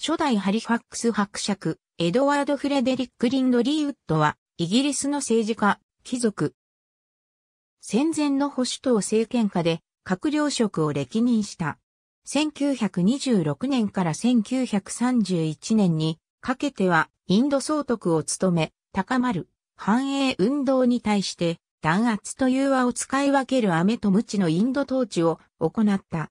初代ハリファックス伯爵、エドワード・フレデリック・リンドリーウッドは、イギリスの政治家、貴族。戦前の保守党政権下で、閣僚職を歴任した。1926年から1931年に、かけては、インド総督を務め、高まる、繁栄運動に対して、弾圧と融和を使い分ける飴と鞭のインド統治を行った。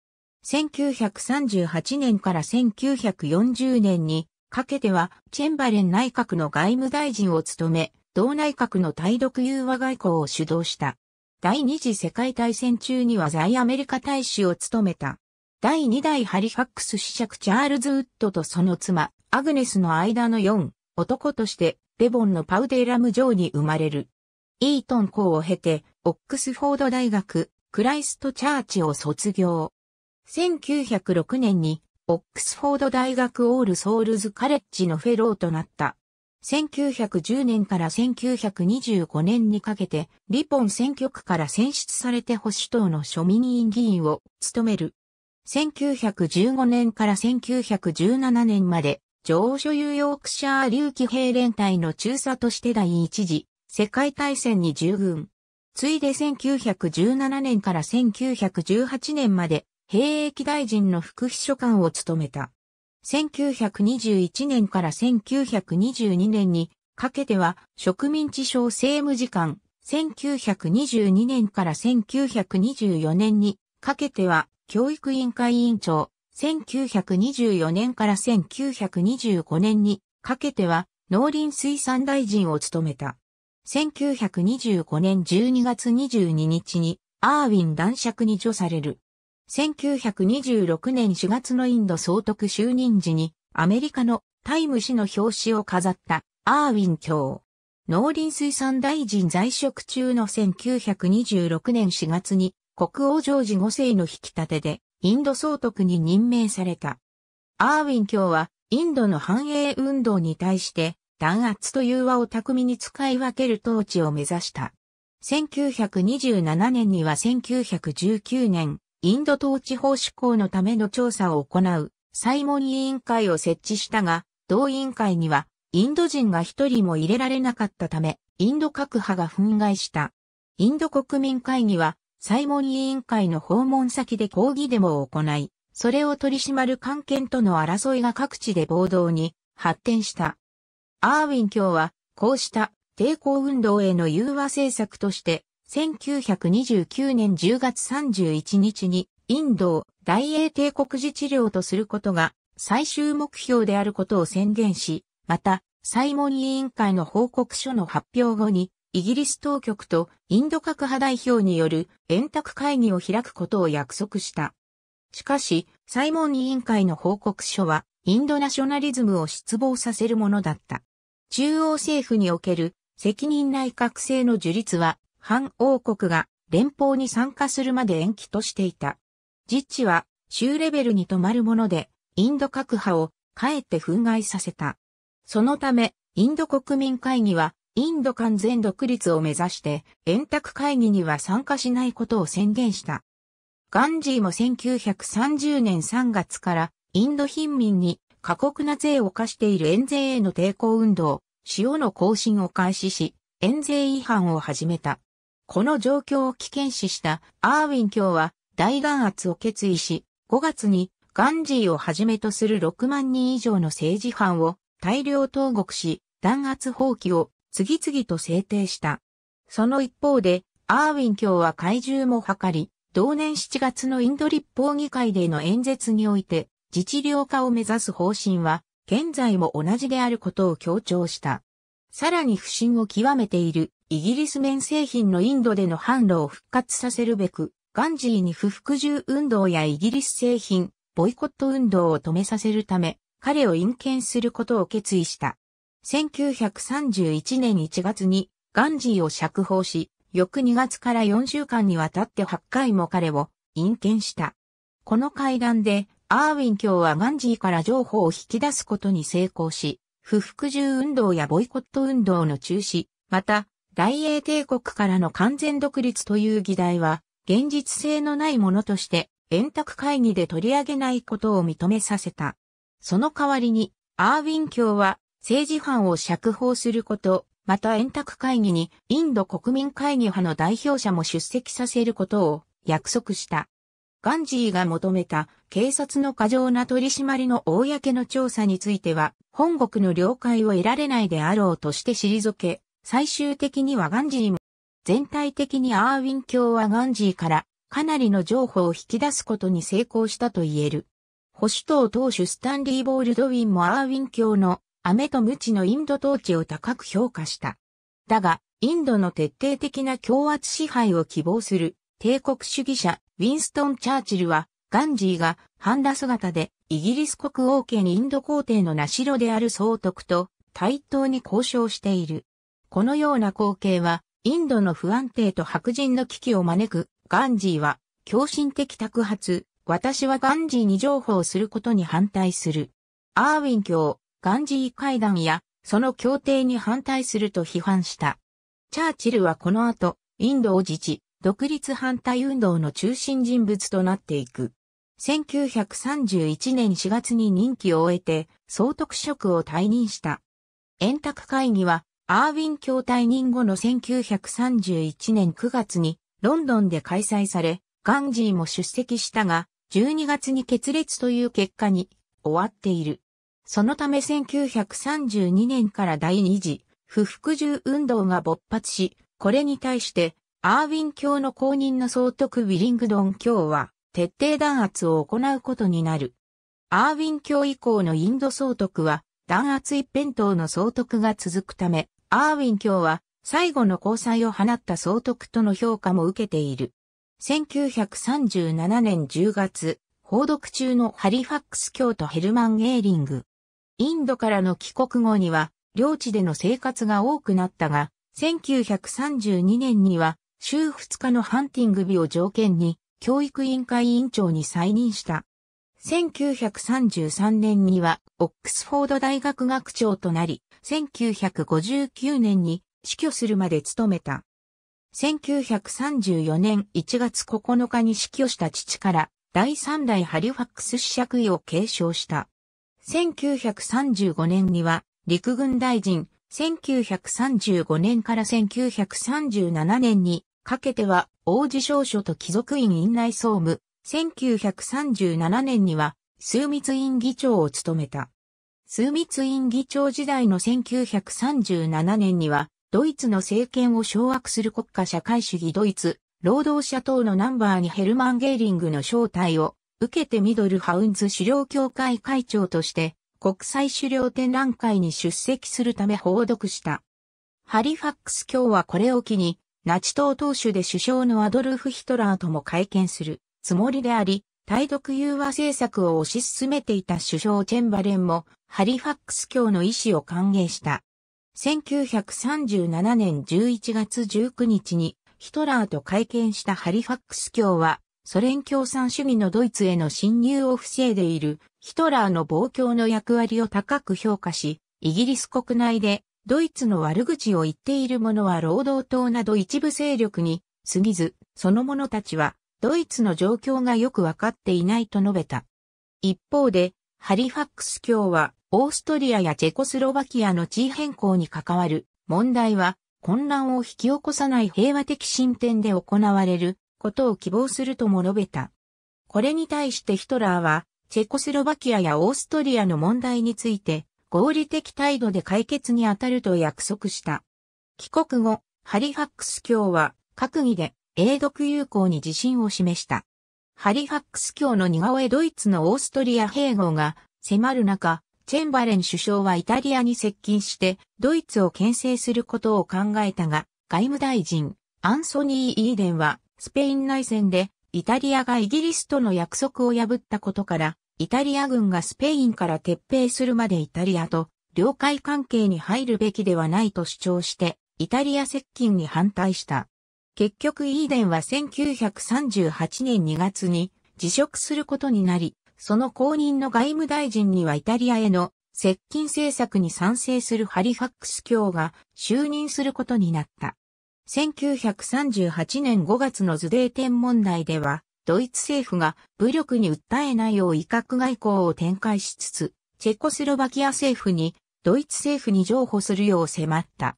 1938年から1940年にかけてはチェンバレン内閣の外務大臣を務め、同内閣の対独融和外交を主導した。第二次世界大戦中には在アメリカ大使を務めた。第二代ハリファックス試着チャールズ・ウッドとその妻、アグネスの間の4、男として、デボンのパウデーラム城に生まれる。イートン校を経て、オックスフォード大学、クライストチャーチを卒業。1906年に、オックスフォード大学オールソウルズカレッジのフェローとなった。1910年から1925年にかけて、リポン選挙区から選出されて保守党の庶民委員議員を務める。1915年から1917年まで、上所有ヨークシャー流騎兵連隊の中佐として第一次世界大戦に従軍。ついで1917年から1918年まで、兵役大臣の副秘書官を務めた。1921年から1922年にかけては植民地省政務次官、1922年から1924年にかけては教育委員会委員長、1924年から1925年にかけては農林水産大臣を務めた。1925年12月22日にアーウィン男爵に除される。1926年4月のインド総督就任時にアメリカのタイム誌の表紙を飾ったアーウィン卿。農林水産大臣在職中の1926年4月に国王ジョージ5世の引き立てでインド総督に任命された。アーウィン卿はインドの繁栄運動に対して弾圧と融和を巧みに使い分ける統治を目指した。1927年には1919年インド統治法施行のための調査を行う、サイモン委員会を設置したが、同委員会には、インド人が一人も入れられなかったため、インド各派が憤慨した。インド国民会議は、サイモン委員会の訪問先で抗議デモを行い、それを取り締まる官憲との争いが各地で暴動に発展した。アーウィン卿は、こうした抵抗運動への融和政策として、1929年10月31日にインドを大英帝国自治領とすることが最終目標であることを宣言し、また、サイモン委員会の報告書の発表後に、イギリス当局とインド各派代表による円卓会議を開くことを約束した。しかし、サイモン委員会の報告書は、インドナショナリズムを失望させるものだった。中央政府における責任内閣制の樹立は反王国が連邦に参加するまで延期としていた。実地は州レベルに止まるもので、インド各派をかえって憤慨させた。そのため、インド国民会議は、インド完全独立を目指して、円卓会議には参加しないことを宣言した。ガンジーも1930年3月から、インド貧民に過酷な税を課している円税への抵抗運動、塩の更新を開始し、円税違反を始めた。この状況を危険視したアーウィン卿は大弾圧を決意し、5月にガンジーをはじめとする6万人以上の政治犯を大量投獄し、弾圧放棄を次々と制定した。その一方で、アーウィン卿は怪獣も図り、同年7月のインド立法議会での演説において、自治領化を目指す方針は、現在も同じであることを強調した。さらに不信を極めているイギリス綿製品のインドでの販路を復活させるべく、ガンジーに不服従運動やイギリス製品、ボイコット運動を止めさせるため、彼を引見することを決意した。1931年1月にガンジーを釈放し、翌2月から4週間にわたって8回も彼を引見した。この会談で、アーウィン卿はガンジーから情報を引き出すことに成功し、不服従運動やボイコット運動の中止、また、大英帝国からの完全独立という議題は、現実性のないものとして、円卓会議で取り上げないことを認めさせた。その代わりに、アーウィン卿は、政治犯を釈放すること、また円卓会議にインド国民会議派の代表者も出席させることを約束した。ガンジーが求めた警察の過剰な取り締まりの公の調査については、本国の了解を得られないであろうとして退け、最終的にはガンジーも、全体的にアーウィン卿はガンジーからかなりの譲歩を引き出すことに成功したと言える。保守党党首スタンリー・ボールドウィンもアーウィン卿のアメとムチのインド統治を高く評価した。だが、インドの徹底的な強圧支配を希望する帝国主義者ウィンストン・チャーチルはガンジーがハンダ姿でイギリス国王家にインド皇帝の名城である総督と対等に交渉している。このような光景は、インドの不安定と白人の危機を招く、ガンジーは、共心的托発、私はガンジーに譲歩をすることに反対する。アーウィン教、ガンジー会談や、その協定に反対すると批判した。チャーチルはこの後、インドを自治、独立反対運動の中心人物となっていく。1931年4月に任期を終えて、総督職を退任した。円卓会議は、アーウィン教退任後の1931年9月にロンドンで開催され、ガンジーも出席したが、12月に決裂という結果に終わっている。そのため1932年から第二次不服従運動が勃発し、これに対してアーウィン教の公認の総督ウィリングドン卿は徹底弾圧を行うことになる。アーウィン教以降のインド総督は弾圧一辺倒の総督が続くため、アーウィン卿は最後の交際を放った総督との評価も受けている。1937年10月、報読中のハリファックス卿とヘルマン・エーリング。インドからの帰国後には、領地での生活が多くなったが、1932年には、週2日のハンティング日を条件に、教育委員会委員長に再任した。1933年には、オックスフォード大学学長となり、1959年に死去するまで務めた。1934年1月9日に死去した父から第3代ハリファックス子爵位を継承した。1935年には陸軍大臣、1935年から1937年にかけては王子少書と貴族院院内総務、1937年には枢密院議長を務めた。枢密院議長時代の1937年には、ドイツの政権を掌握する国家社会主義ドイツ、労働者党のナンバーにヘルマン・ゲーリングの招待を受けてミドルハウンズ狩猟協会会長として国際狩猟展覧会に出席するため報読した。ハリファックス卿はこれを機にナチ党党首で首相のアドルフ・ヒトラーとも会見するつもりであり、対独融和政策を推し進めていた首相チェンバレンも、ハリファックス教の意思を歓迎した。1937年11月19日にヒトラーと会見したハリファックス教は、ソ連共産主義のドイツへの侵入を防いでいるヒトラーの暴挙の役割を高く評価し、イギリス国内でドイツの悪口を言っている者は労働党など一部勢力に過ぎず、その者たちはドイツの状況がよくわかっていないと述べた。一方で、ハリファックス卿は、オーストリアやチェコスロバキアの地位変更に関わる問題は、混乱を引き起こさない平和的進展で行われることを希望するとも述べた。これに対してヒトラーは、チェコスロバキアやオーストリアの問題について、合理的態度で解決に当たると約束した。帰国後、ハリファックス卿は、閣議で、永読友好に自信を示した。ハリファックス教の似顔絵ドイツのオーストリア併合が迫る中、チェンバレン首相はイタリアに接近して、ドイツを牽制することを考えたが、外務大臣、アンソニー・イーデンは、スペイン内戦で、イタリアがイギリスとの約束を破ったことから、イタリア軍がスペインから撤兵するまでイタリアと領海関係に入るべきではないと主張して、イタリア接近に反対した。結局イーデンは1938年2月に辞職することになり、その後任の外務大臣にはイタリアへの接近政策に賛成するハリファックス卿が就任することになった。1938年5月のズデーテン問題では、ドイツ政府が武力に訴えないよう威嚇外交を展開しつつ、チェコスロバキア政府にドイツ政府に譲歩するよう迫った。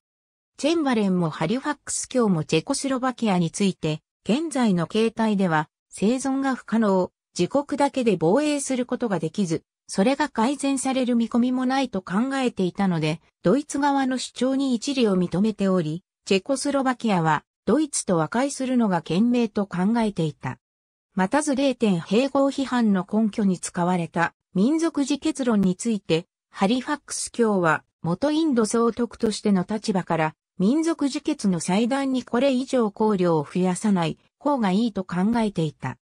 チェンバレンもハリファックス卿もチェコスロバキアについて、現在の形態では生存が不可能、自国だけで防衛することができず、それが改善される見込みもないと考えていたので、ドイツ側の主張に一理を認めており、チェコスロバキアはドイツと和解するのが賢明と考えていた。またず 0. 併合批判の根拠に使われた民族自決論について、ハリファックス卿は元インド総督としての立場から民族自決の祭壇にこれ以上考慮を増やさない方がいいと考えていた。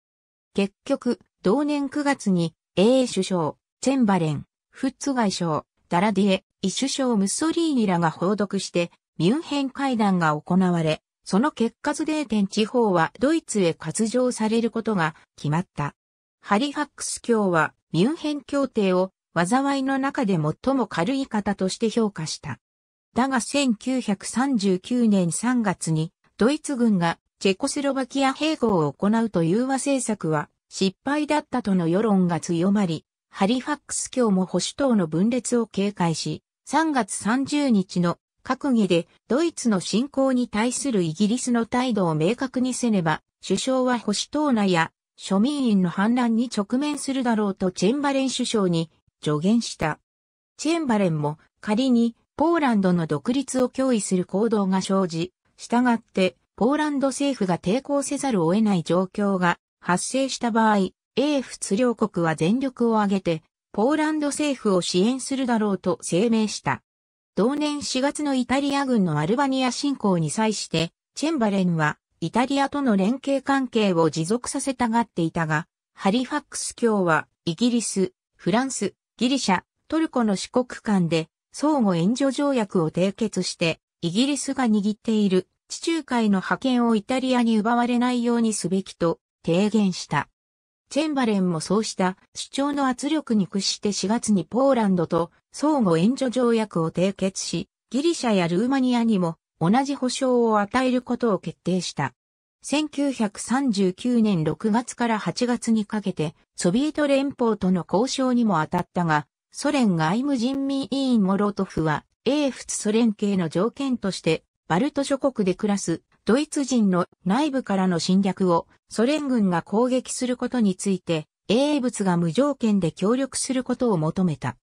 結局、同年9月に、英首相、チェンバレン、フッツ外相、ダラディエ、イ首相ムッソリーニらが報読して、ミュンヘン会談が行われ、その結果ズデーテン地方はドイツへ割譲されることが決まった。ハリファックス卿はミュンヘン協定を災いの中で最も軽い方として評価した。だが1939年3月にドイツ軍がチェコスロバキア併合を行うという和政策は失敗だったとの世論が強まり、ハリファックス教も保守党の分裂を警戒し、3月30日の閣議でドイツの侵攻に対するイギリスの態度を明確にせねば、首相は保守党内や庶民員の反乱に直面するだろうとチェンバレン首相に助言した。チェンバレンも仮にポーランドの独立を脅威する行動が生じ、従って、ポーランド政府が抵抗せざるを得ない状況が発生した場合、英仏両国は全力を挙げて、ポーランド政府を支援するだろうと声明した。同年4月のイタリア軍のアルバニア侵攻に際して、チェンバレンはイタリアとの連携関係を持続させたがっていたが、ハリファックス卿はイギリス、フランス、ギリシャ、トルコの四国間で相互援助条約を締結して、イギリスが握っている地中海の覇権をイタリアに奪われないようにすべきと提言した。チェンバレンもそうした主張の圧力に屈して4月にポーランドと相互援助条約を締結し、ギリシャやルーマニアにも同じ保障を与えることを決定した。1939年6月から8月にかけてソビエト連邦との交渉にも当たったが、ソ連外務人民委員モロトフは、英仏ソ連系の条件として、バルト諸国で暮らすドイツ人の内部からの侵略をソ連軍が攻撃することについて、英仏が無条件で協力することを求めた。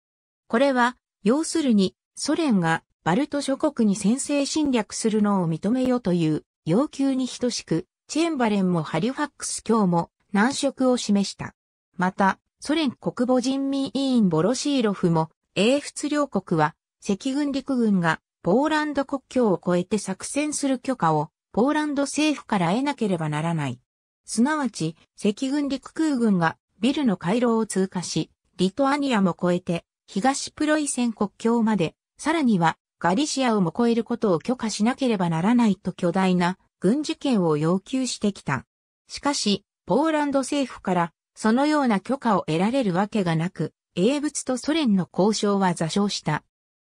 これは、要するに、ソ連がバルト諸国に先制侵略するのを認めよという要求に等しく、チェンバレンもハリファックス卿も難色を示した。また、ソ連国母人民委員ボロシーロフも、英仏両国は、赤軍陸軍がポーランド国境を越えて作戦する許可をポーランド政府から得なければならない。すなわち、赤軍陸空軍がビルの回廊を通過し、リトアニアも越えて東プロイセン国境まで、さらにはガリシアをも越えることを許可しなければならないと巨大な軍事権を要求してきた。しかし、ポーランド政府からそのような許可を得られるわけがなく、英仏とソ連の交渉は座礁した。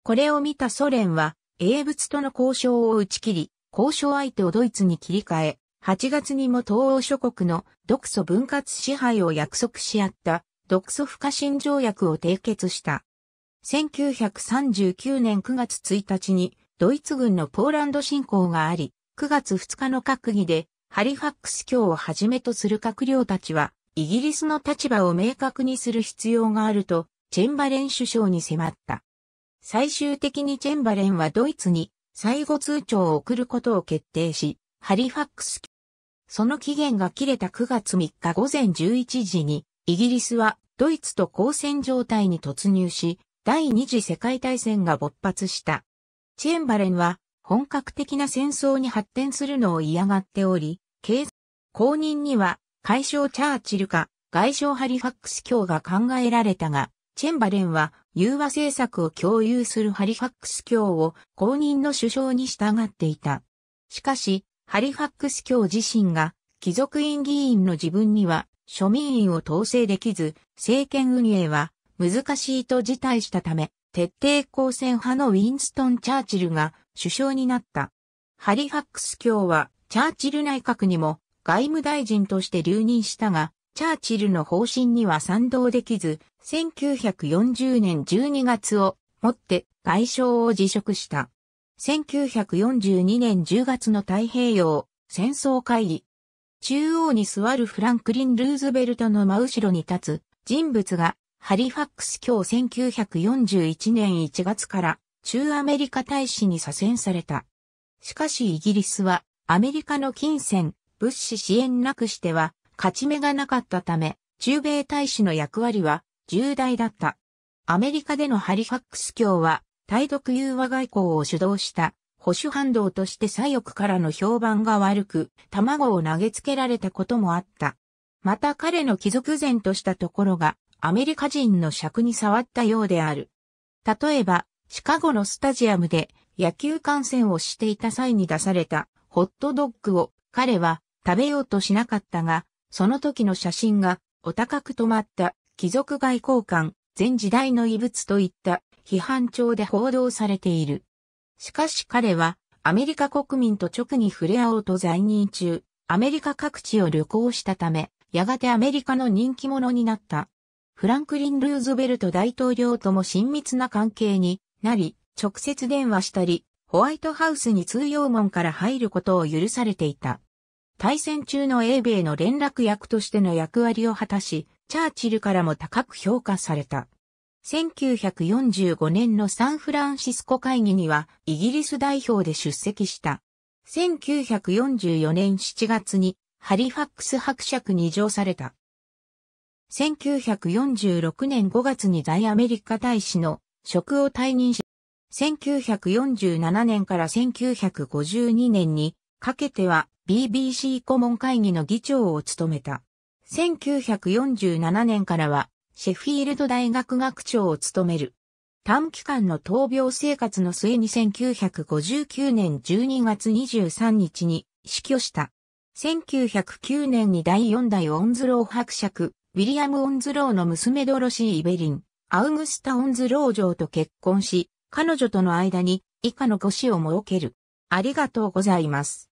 これを見たソ連は、英仏との交渉を打ち切り、交渉相手をドイツに切り替え、8月にも東欧諸国の独ソ分割支配を約束し合った独ソ不可侵条約を締結した。1939年9月1日にドイツ軍のポーランド侵攻があり、9月2日の閣議でハリファックス卿をはじめとする閣僚たちはイギリスの立場を明確にする必要があると、チェンバレン首相に迫った。最終的にチェンバレンはドイツに最後通帳を送ることを決定し、ハリファックス。その期限が切れた9月3日午前11時に、イギリスはドイツと交戦状態に突入し、第二次世界大戦が勃発した。チェンバレンは本格的な戦争に発展するのを嫌がっており、公認には解消チャーチルか、外相ハリファックス卿が考えられたが、チェンバレンは融和政策を共有するハリファックス卿を公認の首相に従っていた。しかし、ハリファックス卿自身が貴族院議員の自分には庶民院を統制できず、政権運営は難しいと辞退したため、徹底抗戦派のウィンストン・チャーチルが首相になった。ハリファックス卿はチャーチル内閣にも外務大臣として留任したが、チャーチルの方針には賛同できず、1940年12月をもって外相を辞職した。1942年10月の太平洋戦争会議。中央に座るフランクリン・ルーズベルトの真後ろに立つ人物がハリファックス今日1941年1月から中アメリカ大使に左遷された。しかしイギリスはアメリカの金銭、物資支援なくしては勝ち目がなかったため、中米大使の役割は重大だった。アメリカでのハリファックス卿は、対独融和外交を主導した保守反動として左翼からの評判が悪く、卵を投げつけられたこともあった。また彼の貴族然としたところが、アメリカ人の尺に触ったようである。例えば、シカゴのスタジアムで野球観戦をしていた際に出されたホットドッグを彼は食べようとしなかったが、その時の写真がお高く止まった貴族外交官、全時代の遺物といった批判調で報道されている。しかし彼はアメリカ国民と直に触れ合おうと在任中、アメリカ各地を旅行したため、やがてアメリカの人気者になった。フランクリン・ルーズベルト大統領とも親密な関係になり、直接電話したり、ホワイトハウスに通用門から入ることを許されていた。対戦中の英米の連絡役としての役割を果たし、チャーチルからも高く評価された。1945年のサンフランシスコ会議にはイギリス代表で出席した。1944年7月にハリファックス伯爵に上された。1946年5月に大アメリカ大使の職を退任し、1947年から1952年にかけては BBC 顧問会議の議長を務めた。1947年からはシェフィールド大学学長を務める。短期間の闘病生活の末に1959年12月23日に死去した。1909年に第4代オンズロー伯爵、ウィリアム・オンズローの娘ドロシー・イベリン、アウグスタ・オンズロー城と結婚し、彼女との間に以下の5子を設ける。ありがとうございます。